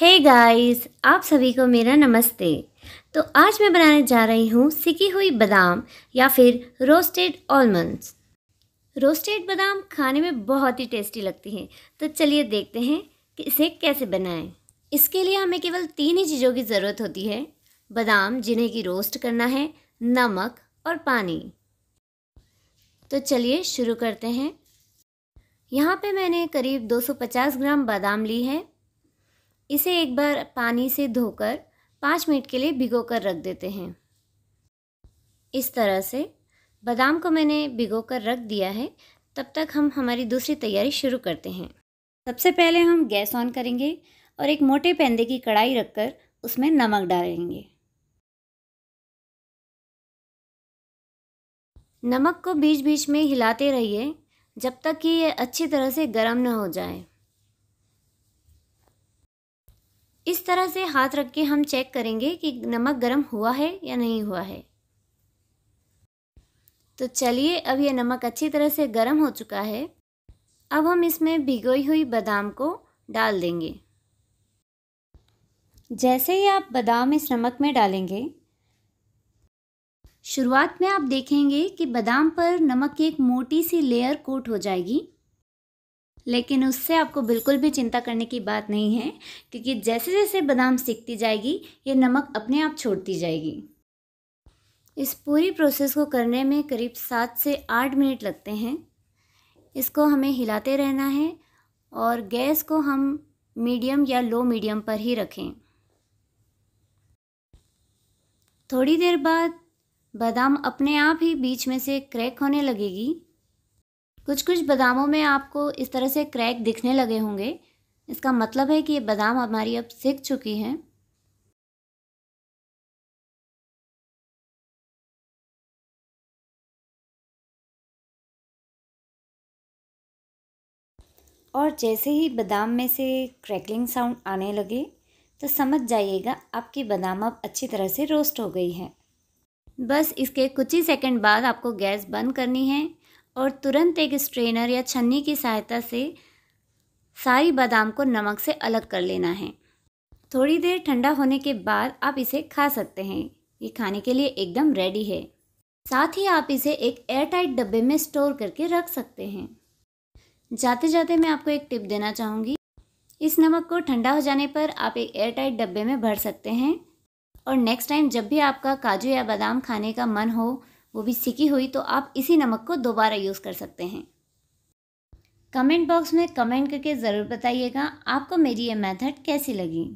हे hey guys आप सभी को मेरा नमस्ते तो आज मैं बनाने जा रही हूँ सिकी हुई बादाम या फिर रोस्टेड ऑलमंड्स रोस्टेड बादाम खाने में बहुत ही टेस्टी लगती हैं तो चलिए देखते हैं कि इसे कैसे बनाएं इसके लिए हमें केवल तीन ही चीज़ों की ज़रूरत होती है बादाम जिन्हें कि रोस्ट करना है नमक और पानी तो चलिए शुरू करते हैं यहाँ पे मैंने करीब 250 ग्राम बादाम ली है इसे एक बार पानी से धोकर पाँच मिनट के लिए भिगो कर रख देते हैं इस तरह से बादाम को मैंने भिगो कर रख दिया है तब तक हम हमारी दूसरी तैयारी शुरू करते हैं सबसे पहले हम गैस ऑन करेंगे और एक मोटे पैंदे की कढ़ाई रखकर उसमें नमक डालेंगे नमक को बीच बीच में हिलाते रहिए जब तक कि ये अच्छी तरह से गर्म न हो जाए इस तरह से हाथ रख के हम चेक करेंगे कि नमक गर्म हुआ है या नहीं हुआ है तो चलिए अब यह नमक अच्छी तरह से गर्म हो चुका है अब हम इसमें भिगोई हुई बादाम को डाल देंगे जैसे ही आप बादाम इस नमक में डालेंगे शुरुआत में आप देखेंगे कि बादाम पर नमक की एक मोटी सी लेयर कोट हो जाएगी लेकिन उससे आपको बिल्कुल भी चिंता करने की बात नहीं है क्योंकि जैसे जैसे बादाम सीखती जाएगी ये नमक अपने आप छोड़ती जाएगी इस पूरी प्रोसेस को करने में करीब सात से आठ मिनट लगते हैं इसको हमें हिलाते रहना है और गैस को हम मीडियम या लो मीडियम पर ही रखें थोड़ी देर बाद बादाम अपने आप ही बीच में से क्रैक होने लगेगी कुछ कुछ बादामों में आपको इस तरह से क्रैक दिखने लगे होंगे इसका मतलब है कि ये बादाम हमारी अब सीख चुकी हैं और जैसे ही बादाम में से क्रैकलिंग साउंड आने लगे तो समझ जाइएगा आपकी बादाम अब अच्छी तरह से रोस्ट हो गई है बस इसके कुछ ही सेकंड बाद आपको गैस बंद करनी है और तुरंत एक स्ट्रेनर या छन्नी की सहायता से सारी बादाम को नमक से अलग कर लेना है थोड़ी देर ठंडा होने के बाद आप इसे खा सकते हैं ये खाने के लिए एकदम रेडी है साथ ही आप इसे एक एयरटाइट डब्बे में स्टोर करके रख सकते हैं जाते जाते मैं आपको एक टिप देना चाहूँगी इस नमक को ठंडा हो जाने पर आप एक एयरटाइट डब्बे में भर सकते हैं और नेक्स्ट टाइम जब भी आपका काजू या बादाम खाने का मन हो वो भी सिकी हुई तो आप इसी नमक को दोबारा यूज़ कर सकते हैं कमेंट बॉक्स में कमेंट करके ज़रूर बताइएगा आपको मेरी ये मेथड कैसी लगी